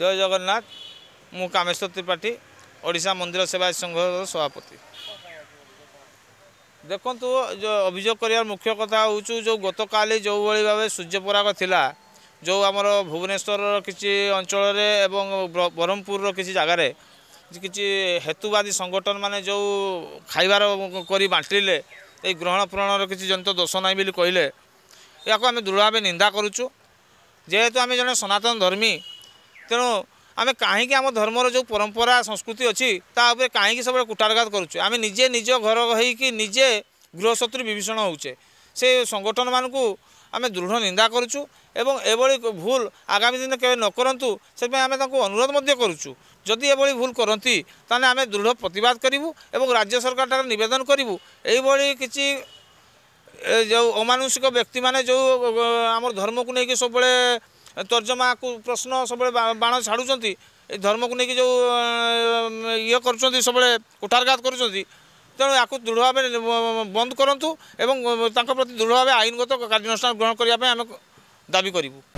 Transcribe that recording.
ଜୟ ଜଗନ୍ନାଥ ମୁଁ କାମେଶ୍ୱର ତ୍ରିପାଠୀ ଓଡ଼ିଶା ମନ୍ଦିର ସେବା ସଂଘର ସଭାପତି ଦେଖନ୍ତୁ ଅଭିଯୋଗ କରିବାର ମୁଖ୍ୟ କଥା ହେଉଛୁ ଯେଉଁ ଗତକାଲି ଯେଉଁଭଳି ଭାବେ ସୂର୍ଯ୍ୟପରାଗ ଥିଲା ଯେଉଁ ଆମର ଭୁବନେଶ୍ୱରର କିଛି ଅଞ୍ଚଳରେ ଏବଂ ବ୍ରହ୍ମପୁରର କିଛି ଜାଗାରେ କିଛି ହେତୁବାଦୀ ସଂଗଠନ ମାନେ ଯେଉଁ ଖାଇବାର କରି ବାଣ୍ଟିଲେ ଏଇ ଗ୍ରହଣ ପ୍ରହଣର କିଛି ଜନିତ ଦୋଷ ନାହିଁ ବୋଲି କହିଲେ ଏହାକୁ ଆମେ ଦୃଢ଼ ଭାବେ ନିନ୍ଦା କରୁଛୁ ଯେହେତୁ ଆମେ ଜଣେ ସନାତନ ଧର୍ମୀ ତେଣୁ ଆମେ କାହିଁକି ଆମ ଧର୍ମର ଯେଉଁ ପରମ୍ପରା ସଂସ୍କୃତି ଅଛି ତା ଉପରେ କାହିଁକି ସବୁବେଳେ କୁଟାରଘାତ କରୁଛେ ଆମେ ନିଜେ ନିଜ ଘର ହେଇକି ନିଜେ ଗୃହଶତ୍ରୁ ବିଭୀଷଣ ହେଉଛେ ସେ ସଂଗଠନମାନଙ୍କୁ ଆମେ ଦୃଢ଼ ନିନ୍ଦା କରୁଛୁ ଏବଂ ଏଭଳି ଭୁଲ ଆଗାମୀ ଦିନ କେବେ ନ କରନ୍ତୁ ସେଥିପାଇଁ ଆମେ ତାଙ୍କୁ ଅନୁରୋଧ ମଧ୍ୟ କରୁଛୁ ଯଦି ଏଭଳି ଭୁଲ କରନ୍ତି ତାହେଲେ ଆମେ ଦୃଢ଼ ପ୍ରତିବାଦ କରିବୁ ଏବଂ ରାଜ୍ୟ ସରକାରଠାରୁ ନିବେଦନ କରିବୁ ଏଇଭଳି କିଛି ଯେଉଁ ଅମାନୁଷିକ ବ୍ୟକ୍ତିମାନେ ଯେଉଁ ଆମର ଧର୍ମକୁ ନେଇକି ସବୁବେଳେ ତର୍ଜମାକୁ ପ୍ରଶ୍ନ ସବୁବେଳେ ବାଣ ଛାଡ଼ୁଛନ୍ତି ଏ ଧର୍ମକୁ ନେଇକି ଯେଉଁ ଇଏ କରୁଛନ୍ତି ସବୁବେଳେ କୁଠାରଘାତ କରୁଛନ୍ତି ତେଣୁ ୟାକୁ ଦୃଢ଼ ଭାବେ ବନ୍ଦ କରନ୍ତୁ ଏବଂ ତାଙ୍କ ପ୍ରତି ଦୃଢ଼ ଭାବେ ଆଇନଗତ କାର୍ଯ୍ୟାନୁଷ୍ଠାନ ଗ୍ରହଣ କରିବା ପାଇଁ ଆମେ ଦାବି କରିବୁ